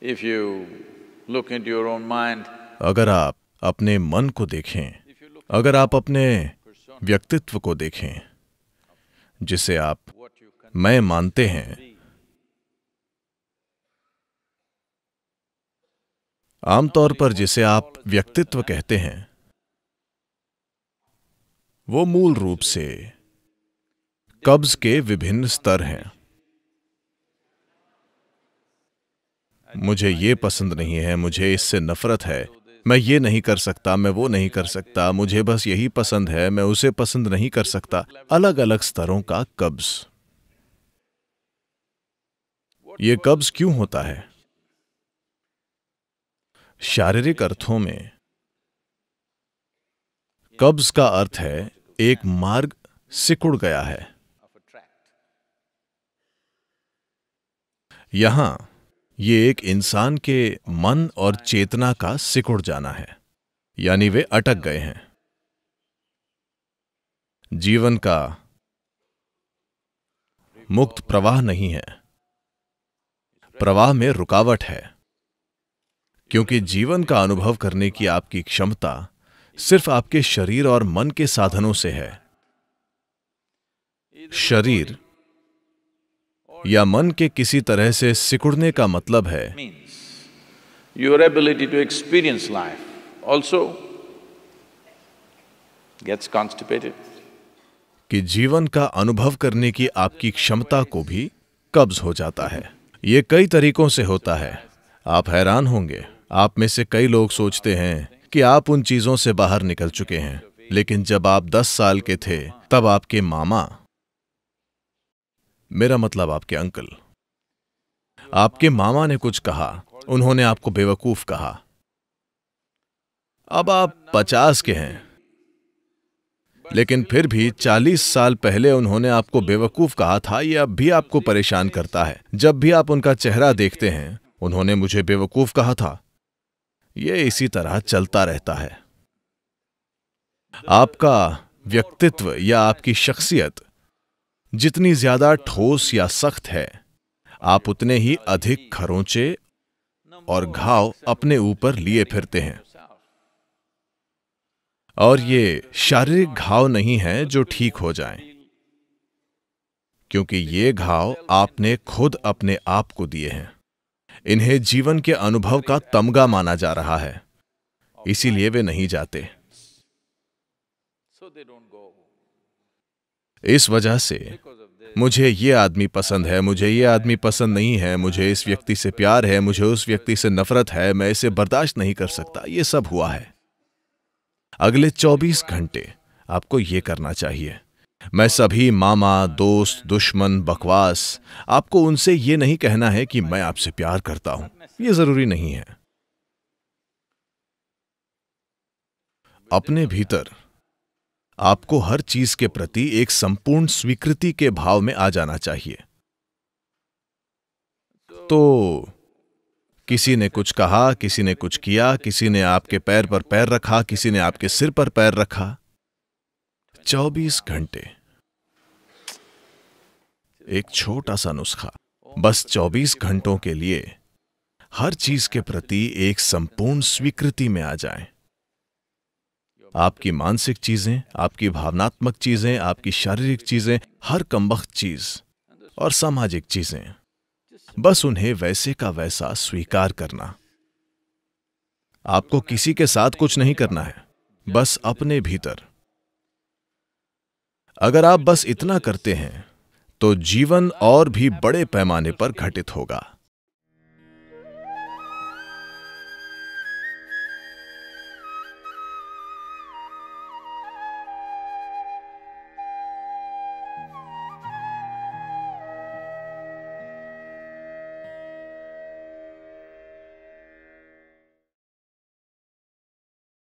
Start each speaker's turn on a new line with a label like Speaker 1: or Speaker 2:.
Speaker 1: If you look into your own mind, अगर आप अपने मन को देखें अगर आप अपने व्यक्तित्व को देखें जिसे आप मैं मानते हैं आमतौर पर जिसे आप व्यक्तित्व कहते हैं वो मूल रूप से कब्ज के विभिन्न स्तर हैं मुझे ये पसंद नहीं है मुझे इससे नफरत है मैं ये नहीं कर सकता मैं वो नहीं कर सकता मुझे बस यही पसंद है मैं उसे पसंद नहीं कर सकता अलग अलग स्तरों का कब्ज ये कब्ज क्यों होता है शारीरिक अर्थों में कब्ज का अर्थ है एक मार्ग सिकुड़ गया है यहां ये एक इंसान के मन और चेतना का सिकुड़ जाना है यानी वे अटक गए हैं जीवन का मुक्त प्रवाह नहीं है प्रवाह में रुकावट है क्योंकि जीवन का अनुभव करने की आपकी क्षमता सिर्फ आपके शरीर और मन के साधनों से है शरीर या मन के किसी तरह से सिकुड़ने का मतलब है your ability to experience life also gets constipated कि जीवन का अनुभव करने की आपकी क्षमता को भी कब्ज हो जाता है ये कई तरीकों से होता है आप हैरान होंगे आप में से कई लोग सोचते हैं कि आप उन चीजों से बाहर निकल चुके हैं लेकिन जब आप 10 साल के थे तब आपके मामा मेरा मतलब आपके अंकल आपके मामा ने कुछ कहा उन्होंने आपको बेवकूफ कहा अब आप पचास के हैं लेकिन फिर भी चालीस साल पहले उन्होंने आपको बेवकूफ कहा था यह अब भी आपको परेशान करता है जब भी आप उनका चेहरा देखते हैं उन्होंने मुझे बेवकूफ कहा था यह इसी तरह चलता रहता है आपका व्यक्तित्व या आपकी शख्सियत जितनी ज्यादा ठोस या सख्त है आप उतने ही अधिक खरोंचे और घाव अपने ऊपर लिए फिरते हैं और ये शारीरिक घाव नहीं है जो ठीक हो जाएं, क्योंकि ये घाव आपने खुद अपने आप को दिए हैं इन्हें जीवन के अनुभव का तमगा माना जा रहा है इसीलिए वे नहीं जाते इस वजह से मुझे ये आदमी पसंद है मुझे ये आदमी पसंद नहीं है मुझे इस व्यक्ति से प्यार है मुझे उस व्यक्ति से नफरत है मैं इसे बर्दाश्त नहीं कर सकता ये सब हुआ है अगले 24 घंटे आपको ये करना चाहिए मैं सभी मामा दोस्त दुश्मन बकवास आपको उनसे ये नहीं कहना है कि मैं आपसे प्यार करता हूं ये जरूरी नहीं है अपने भीतर आपको हर चीज के प्रति एक संपूर्ण स्वीकृति के भाव में आ जाना चाहिए तो किसी ने कुछ कहा किसी ने कुछ किया किसी ने आपके पैर पर पैर रखा किसी ने आपके सिर पर पैर रखा 24 घंटे एक छोटा सा नुस्खा बस 24 घंटों के लिए हर चीज के प्रति एक संपूर्ण स्वीकृति में आ जाएं। आपकी मानसिक चीज़ें आपकी भावनात्मक चीज़ें आपकी शारीरिक चीज़ें हर कमबख्त चीज़ और सामाजिक चीज़ें बस उन्हें वैसे का वैसा स्वीकार करना आपको किसी के साथ कुछ नहीं करना है बस अपने भीतर अगर आप बस इतना करते हैं तो जीवन और भी बड़े पैमाने पर घटित होगा